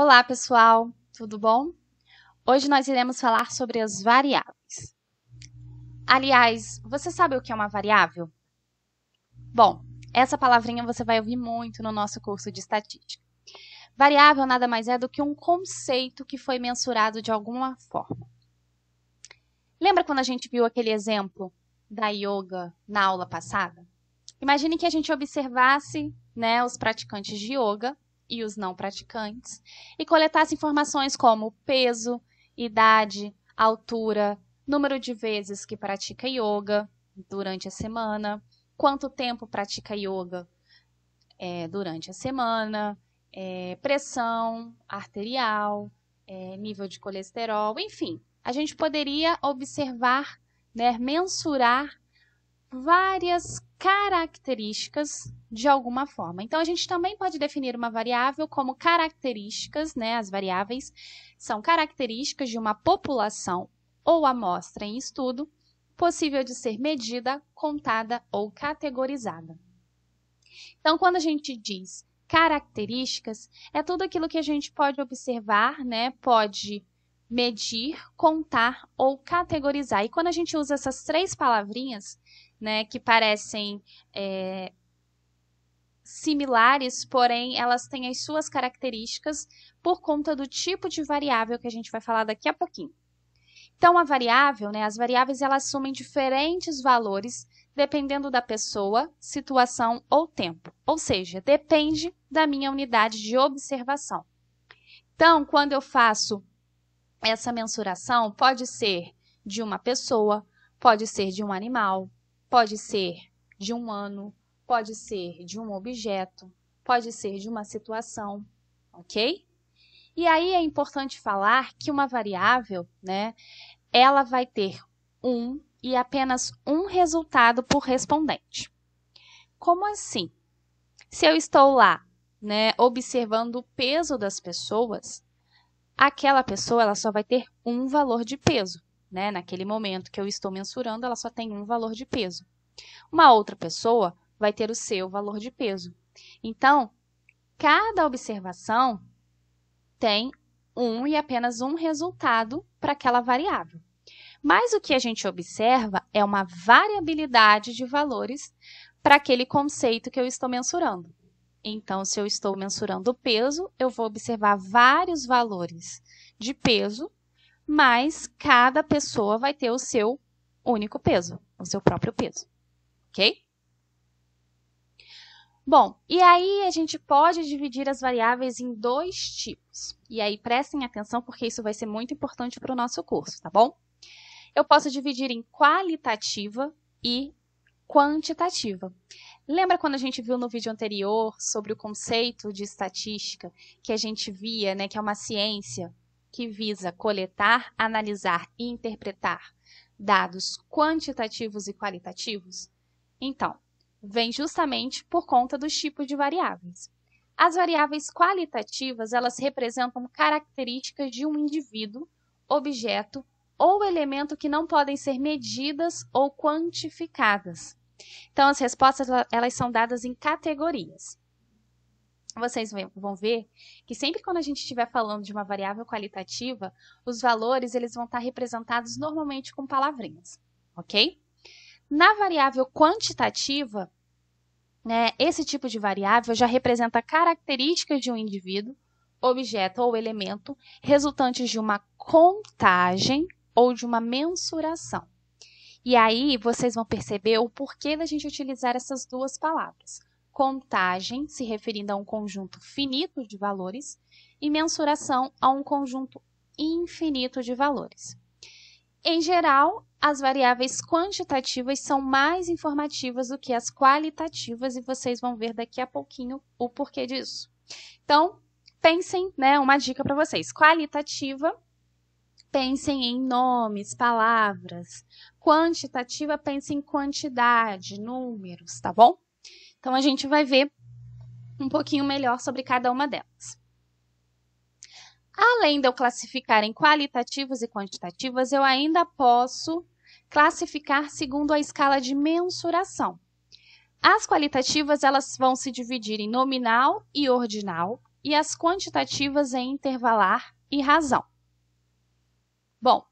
Olá, pessoal, tudo bom? Hoje nós iremos falar sobre as variáveis. Aliás, você sabe o que é uma variável? Bom, essa palavrinha você vai ouvir muito no nosso curso de estatística. Variável nada mais é do que um conceito que foi mensurado de alguma forma. Lembra quando a gente viu aquele exemplo da yoga na aula passada? Imagine que a gente observasse né, os praticantes de yoga e os não praticantes, e coletasse informações como peso, idade, altura, número de vezes que pratica yoga durante a semana, quanto tempo pratica yoga é, durante a semana, é, pressão arterial, é, nível de colesterol, enfim. A gente poderia observar, né, mensurar várias características de alguma forma. Então, a gente também pode definir uma variável como características, né? As variáveis são características de uma população ou amostra em estudo, possível de ser medida, contada ou categorizada. Então, quando a gente diz características, é tudo aquilo que a gente pode observar, né? Pode medir, contar ou categorizar. E quando a gente usa essas três palavrinhas, né, que parecem é, similares, porém elas têm as suas características por conta do tipo de variável que a gente vai falar daqui a pouquinho. Então a variável, né, as variáveis elas assumem diferentes valores dependendo da pessoa, situação ou tempo, ou seja, depende da minha unidade de observação. Então, quando eu faço essa mensuração, pode ser de uma pessoa, pode ser de um animal, Pode ser de um ano, pode ser de um objeto, pode ser de uma situação, ok? E aí é importante falar que uma variável, né, ela vai ter um e apenas um resultado por respondente. Como assim? Se eu estou lá, né, observando o peso das pessoas, aquela pessoa ela só vai ter um valor de peso, né, naquele momento que eu estou mensurando, ela só tem um valor de peso. Uma outra pessoa vai ter o seu valor de peso. Então, cada observação tem um e apenas um resultado para aquela variável. Mas o que a gente observa é uma variabilidade de valores para aquele conceito que eu estou mensurando. Então, se eu estou mensurando o peso, eu vou observar vários valores de peso mas cada pessoa vai ter o seu único peso, o seu próprio peso. Ok? Bom, e aí a gente pode dividir as variáveis em dois tipos. E aí prestem atenção porque isso vai ser muito importante para o nosso curso, tá bom? Eu posso dividir em qualitativa e quantitativa. Lembra quando a gente viu no vídeo anterior sobre o conceito de estatística, que a gente via, né, que é uma ciência que visa coletar, analisar e interpretar dados quantitativos e qualitativos? Então, vem justamente por conta dos tipos de variáveis. As variáveis qualitativas, elas representam características de um indivíduo, objeto ou elemento que não podem ser medidas ou quantificadas. Então, as respostas, elas são dadas em categorias vocês vão ver que sempre quando a gente estiver falando de uma variável qualitativa, os valores eles vão estar representados normalmente com palavrinhas, ok? Na variável quantitativa, né, esse tipo de variável já representa características de um indivíduo, objeto ou elemento resultantes de uma contagem ou de uma mensuração. E aí vocês vão perceber o porquê da gente utilizar essas duas palavras contagem, se referindo a um conjunto finito de valores, e mensuração a um conjunto infinito de valores. Em geral, as variáveis quantitativas são mais informativas do que as qualitativas e vocês vão ver daqui a pouquinho o porquê disso. Então, pensem, né, uma dica para vocês. Qualitativa, pensem em nomes, palavras. Quantitativa, pensem em quantidade, números, tá bom? Então a gente vai ver um pouquinho melhor sobre cada uma delas. Além de eu classificar em qualitativas e quantitativas, eu ainda posso classificar segundo a escala de mensuração. As qualitativas elas vão se dividir em nominal e ordinal e as quantitativas em intervalar e razão. Bom,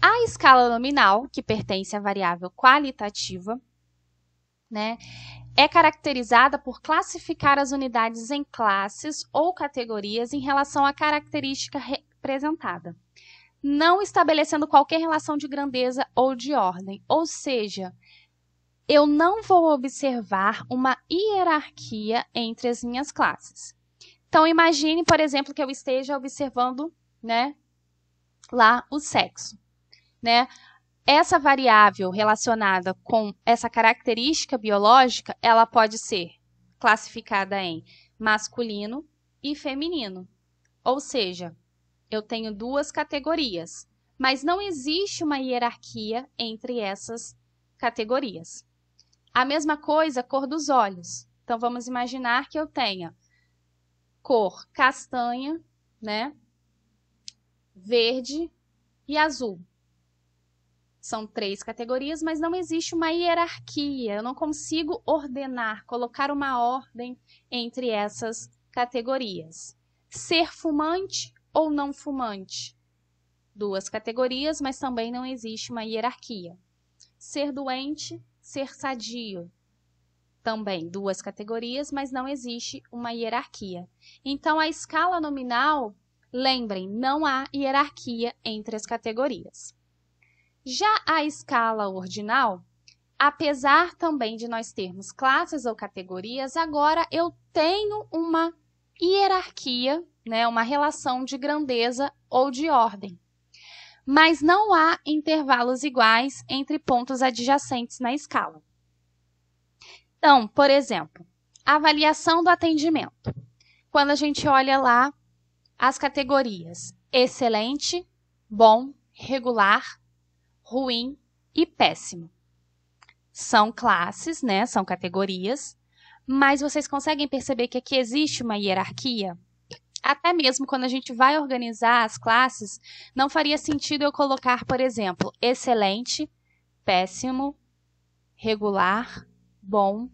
a escala nominal, que pertence à variável qualitativa, né, é caracterizada por classificar as unidades em classes ou categorias em relação à característica representada, não estabelecendo qualquer relação de grandeza ou de ordem, ou seja, eu não vou observar uma hierarquia entre as minhas classes. Então, imagine, por exemplo, que eu esteja observando, né, lá o sexo, né? essa variável relacionada com essa característica biológica, ela pode ser classificada em masculino e feminino. Ou seja, eu tenho duas categorias, mas não existe uma hierarquia entre essas categorias. A mesma coisa, a cor dos olhos. Então vamos imaginar que eu tenha cor castanha, né? Verde e azul. São três categorias, mas não existe uma hierarquia. Eu não consigo ordenar, colocar uma ordem entre essas categorias. Ser fumante ou não fumante. Duas categorias, mas também não existe uma hierarquia. Ser doente, ser sadio também duas categorias, mas não existe uma hierarquia. Então, a escala nominal, lembrem, não há hierarquia entre as categorias. Já a escala ordinal, apesar também de nós termos classes ou categorias, agora eu tenho uma hierarquia, né, uma relação de grandeza ou de ordem. Mas não há intervalos iguais entre pontos adjacentes na escala. Então, por exemplo, avaliação do atendimento. Quando a gente olha lá as categorias excelente, bom, regular, ruim e péssimo. São classes, né? São categorias, mas vocês conseguem perceber que aqui existe uma hierarquia? Até mesmo quando a gente vai organizar as classes, não faria sentido eu colocar, por exemplo, excelente, péssimo, regular, bom,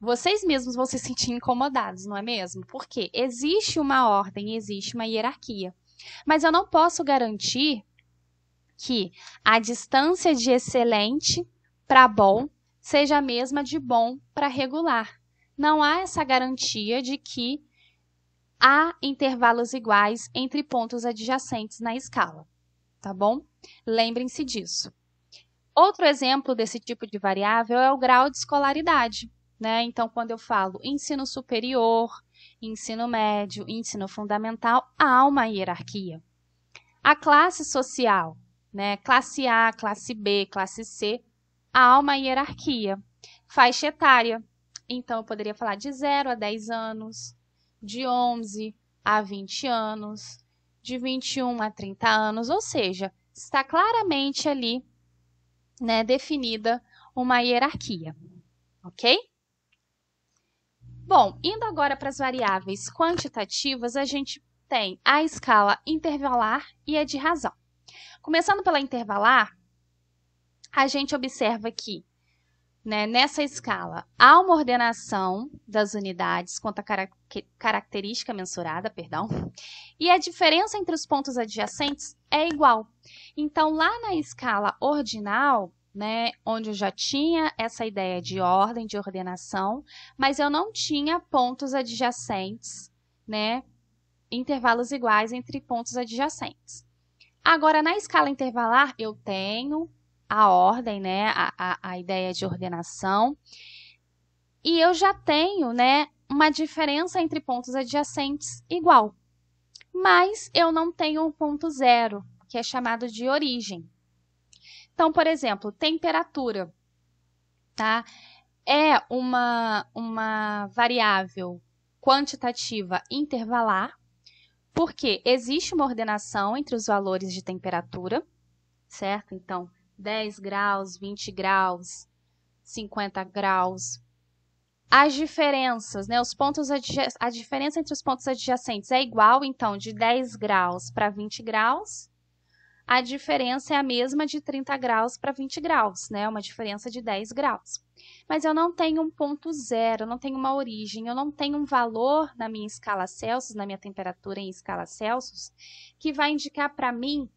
vocês mesmos vão se sentir incomodados, não é mesmo? Porque existe uma ordem, existe uma hierarquia. Mas eu não posso garantir que a distância de excelente para bom seja a mesma de bom para regular. Não há essa garantia de que há intervalos iguais entre pontos adjacentes na escala, tá bom? Lembrem-se disso. Outro exemplo desse tipo de variável é o grau de escolaridade, né? Então, quando eu falo ensino superior, ensino médio, ensino fundamental, há uma hierarquia. A classe social, né? Classe A, classe B, classe C. Há uma hierarquia. Faixa etária. Então, eu poderia falar de 0 a 10 anos, de 11 a 20 anos, de 21 a 30 anos, ou seja, está claramente ali né, definida uma hierarquia, ok? Bom, indo agora para as variáveis quantitativas, a gente tem a escala intervalar e a de razão. Começando pela intervalar, a gente observa que né, nessa escala há uma ordenação das unidades quanto à cara característica mensurada, perdão, e a diferença entre os pontos adjacentes é igual. Então, lá na escala ordinal, né, onde eu já tinha essa ideia de ordem, de ordenação, mas eu não tinha pontos adjacentes, né, intervalos iguais entre pontos adjacentes. Agora, na escala intervalar, eu tenho a ordem, né, a, a, a ideia de ordenação, e eu já tenho, né, uma diferença entre pontos adjacentes igual. Mas eu não tenho um ponto zero, que é chamado de origem. Então, por exemplo, temperatura, tá? É uma, uma variável quantitativa intervalar, porque existe uma ordenação entre os valores de temperatura, certo? Então, 10 graus, 20 graus, 50 graus. As diferenças, né? Os pontos a diferença entre os pontos adjacentes é igual, então, de 10 graus para 20 graus a diferença é a mesma de 30 graus para 20 graus, né? Uma diferença de 10 graus. Mas eu não tenho um ponto zero, eu não tenho uma origem, eu não tenho um valor na minha escala Celsius, na minha temperatura em escala Celsius, que vai indicar para mim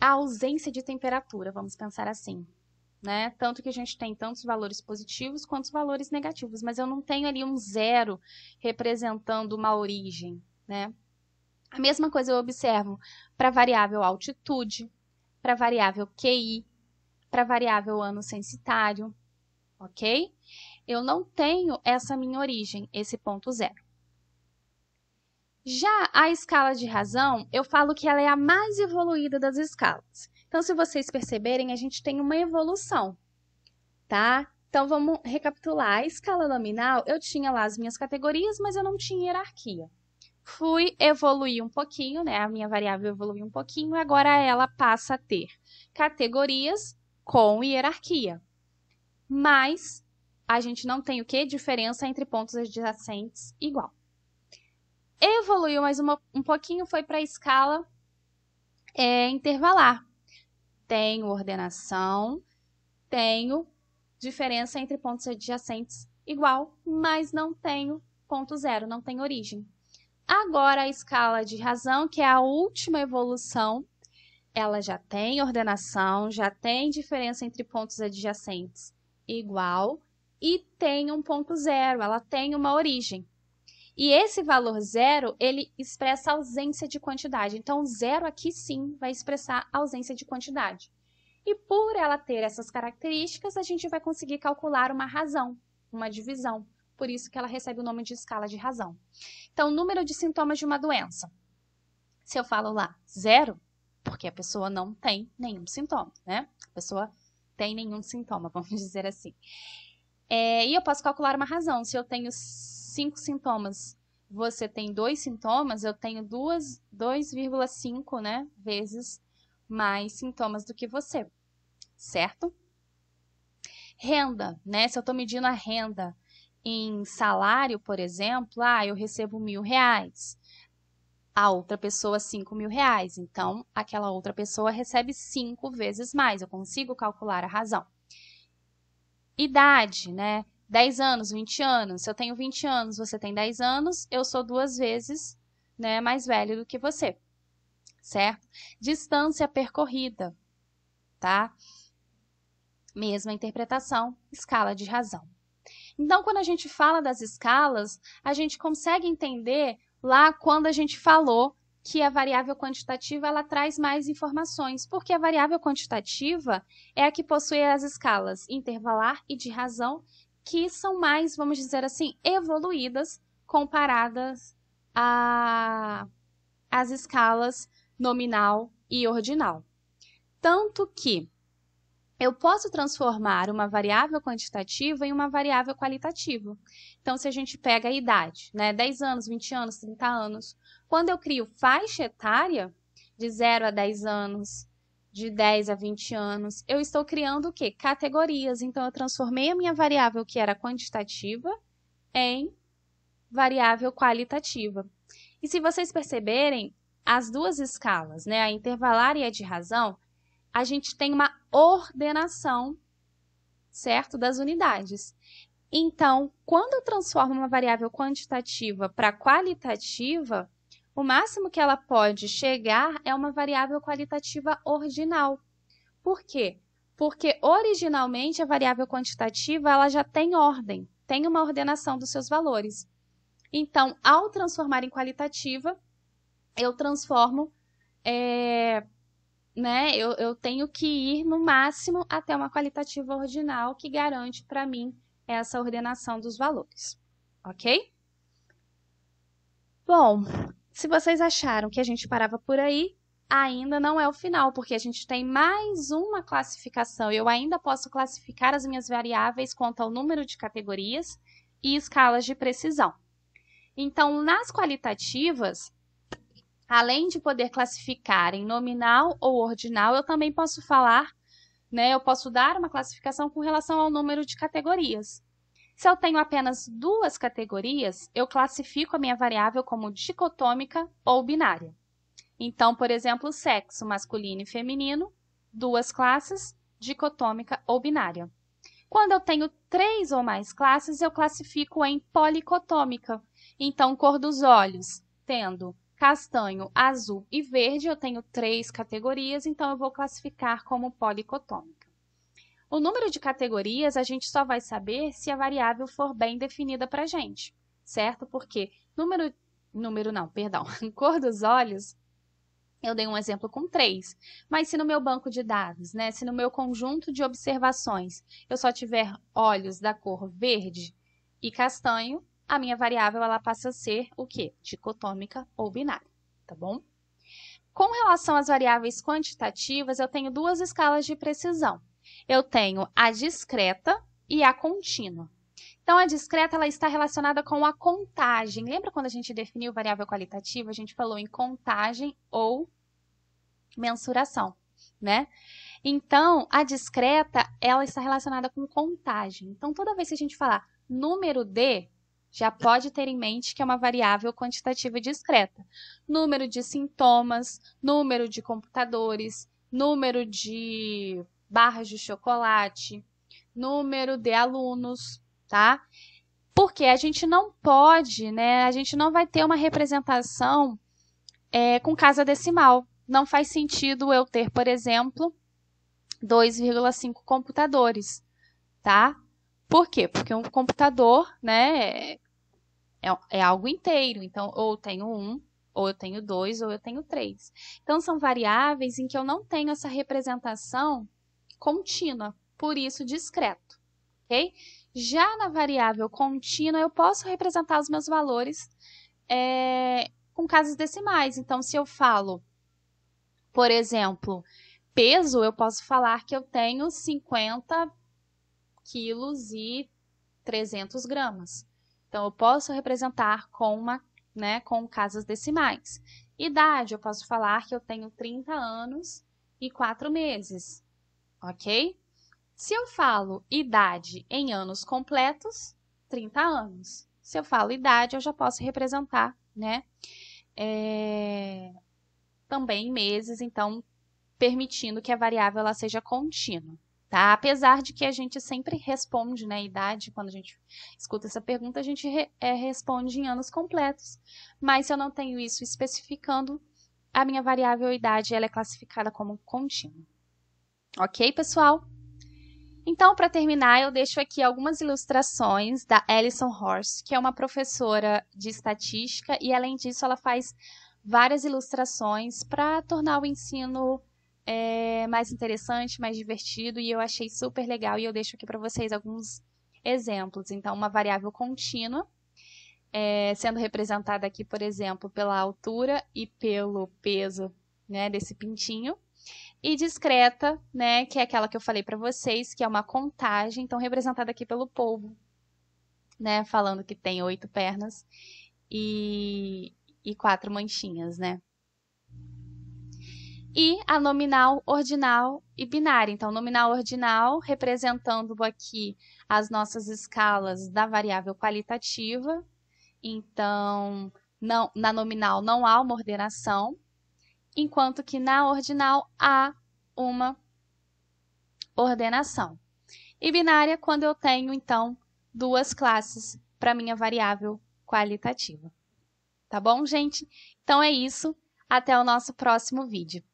a ausência de temperatura, vamos pensar assim. Né? Tanto que a gente tem tantos valores positivos quanto valores negativos, mas eu não tenho ali um zero representando uma origem, né? A mesma coisa eu observo para variável altitude, para variável QI, para variável ano sensitário, ok? Eu não tenho essa minha origem, esse ponto zero. Já a escala de razão, eu falo que ela é a mais evoluída das escalas. Então, se vocês perceberem, a gente tem uma evolução, tá? Então, vamos recapitular. A escala nominal, eu tinha lá as minhas categorias, mas eu não tinha hierarquia fui evoluir um pouquinho, né? A minha variável evoluiu um pouquinho, agora ela passa a ter categorias com hierarquia. Mas a gente não tem o que? Diferença entre pontos adjacentes igual. Evoluiu mais uma, um pouquinho, foi para a escala é, intervalar. Tenho ordenação, tenho diferença entre pontos adjacentes igual, mas não tenho ponto zero, não tem origem. Agora a escala de razão, que é a última evolução, ela já tem ordenação, já tem diferença entre pontos adjacentes igual e tem um ponto zero, ela tem uma origem. E esse valor zero, ele expressa ausência de quantidade. Então, zero aqui sim vai expressar ausência de quantidade. E por ela ter essas características, a gente vai conseguir calcular uma razão, uma divisão por isso que ela recebe o nome de escala de razão. Então, número de sintomas de uma doença. Se eu falo lá zero, porque a pessoa não tem nenhum sintoma, né? A pessoa tem nenhum sintoma, vamos dizer assim. É, e eu posso calcular uma razão. Se eu tenho cinco sintomas, você tem dois sintomas, eu tenho 2,5 né, vezes mais sintomas do que você, certo? Renda, né? Se eu estou medindo a renda em salário, por exemplo, ah, eu recebo mil reais, a outra pessoa cinco mil reais, então aquela outra pessoa recebe cinco vezes mais, eu consigo calcular a razão. Idade, né? 10 anos, 20 anos, se eu tenho 20 anos, você tem 10 anos, eu sou duas vezes né, mais velho do que você, certo? Distância percorrida, tá? Mesma interpretação, escala de razão. Então, quando a gente fala das escalas, a gente consegue entender lá quando a gente falou que a variável quantitativa ela traz mais informações, porque a variável quantitativa é a que possui as escalas intervalar e de razão, que são mais, vamos dizer assim, evoluídas comparadas a as escalas nominal e ordinal. Tanto que eu posso transformar uma variável quantitativa em uma variável qualitativa. Então, se a gente pega a idade, né, 10 anos, 20 anos, 30 anos, quando eu crio faixa etária, de 0 a 10 anos, de 10 a 20 anos, eu estou criando o quê? Categorias. Então, eu transformei a minha variável que era quantitativa em variável qualitativa. E se vocês perceberem, as duas escalas, né, a intervalar e a de razão, a gente tem uma ordenação, certo, das unidades. Então, quando eu transformo uma variável quantitativa para qualitativa, o máximo que ela pode chegar é uma variável qualitativa ordinal. Por quê? Porque originalmente a variável quantitativa ela já tem ordem, tem uma ordenação dos seus valores. Então, ao transformar em qualitativa, eu transformo é, né? Eu, eu tenho que ir no máximo até uma qualitativa ordinal que garante para mim essa ordenação dos valores, ok? Bom, se vocês acharam que a gente parava por aí, ainda não é o final, porque a gente tem mais uma classificação. Eu ainda posso classificar as minhas variáveis quanto ao número de categorias e escalas de precisão. Então, nas qualitativas, além de poder classificar em nominal ou ordinal, eu também posso falar, né, eu posso dar uma classificação com relação ao número de categorias. Se eu tenho apenas duas categorias, eu classifico a minha variável como dicotômica ou binária. Então, por exemplo, sexo masculino e feminino, duas classes, dicotômica ou binária. Quando eu tenho três ou mais classes, eu classifico em policotômica. Então, cor dos olhos, tendo castanho, azul e verde, eu tenho três categorias, então eu vou classificar como policotômica. O número de categorias a gente só vai saber se a variável for bem definida para a gente, certo? Porque número, número não, perdão, cor dos olhos, eu dei um exemplo com três, mas se no meu banco de dados, né, se no meu conjunto de observações eu só tiver olhos da cor verde e castanho, a minha variável ela passa a ser o quê? Dicotômica ou binária, tá bom? Com relação às variáveis quantitativas, eu tenho duas escalas de precisão. Eu tenho a discreta e a contínua. Então, a discreta ela está relacionada com a contagem. Lembra quando a gente definiu variável qualitativa? A gente falou em contagem ou mensuração, né? Então, a discreta, ela está relacionada com contagem. Então, toda vez que a gente falar número de, já pode ter em mente que é uma variável quantitativa discreta. Número de sintomas, número de computadores, número de barras de chocolate, número de alunos, tá? Porque a gente não pode, né? A gente não vai ter uma representação é, com casa decimal. Não faz sentido eu ter, por exemplo, 2,5 computadores, tá? Por quê? Porque um computador, né, é, é algo inteiro. Então, ou eu tenho um, ou eu tenho dois, ou eu tenho três. Então, são variáveis em que eu não tenho essa representação contínua, por isso discreto, ok? Já na variável contínua, eu posso representar os meus valores é, com casas decimais. Então, se eu falo, por exemplo, peso, eu posso falar que eu tenho 50 quilos e 300 gramas. Então, eu posso representar com uma, né, com casas decimais. Idade, eu posso falar que eu tenho 30 anos e 4 meses, ok? Se eu falo idade em anos completos, 30 anos. Se eu falo idade, eu já posso representar, né? É... Também meses, então, permitindo que a variável ela seja contínua. Tá? Apesar de que a gente sempre responde, né? Idade, quando a gente escuta essa pergunta, a gente re, é, responde em anos completos. Mas se eu não tenho isso especificando, a minha variável idade ela é classificada como contínua. Ok, pessoal? Então, para terminar, eu deixo aqui algumas ilustrações da Alison Horst, que é uma professora de estatística, e além disso, ela faz várias ilustrações para tornar o ensino é, mais interessante, mais divertido e eu achei super legal e eu deixo aqui para vocês alguns exemplos. Então, uma variável contínua é, sendo representada aqui, por exemplo, pela altura e pelo peso né, desse pintinho. E discreta, né, que é aquela que eu falei para vocês, que é uma contagem, então representada aqui pelo polvo, né, falando que tem oito pernas e, e quatro manchinhas, né e a nominal, ordinal e binária. Então, nominal ordinal representando aqui as nossas escalas da variável qualitativa. Então, não, na nominal não há uma ordenação, enquanto que na ordinal há uma ordenação. E binária, quando eu tenho, então, duas classes para minha variável qualitativa. Tá bom, gente? Então é isso. Até o nosso próximo vídeo.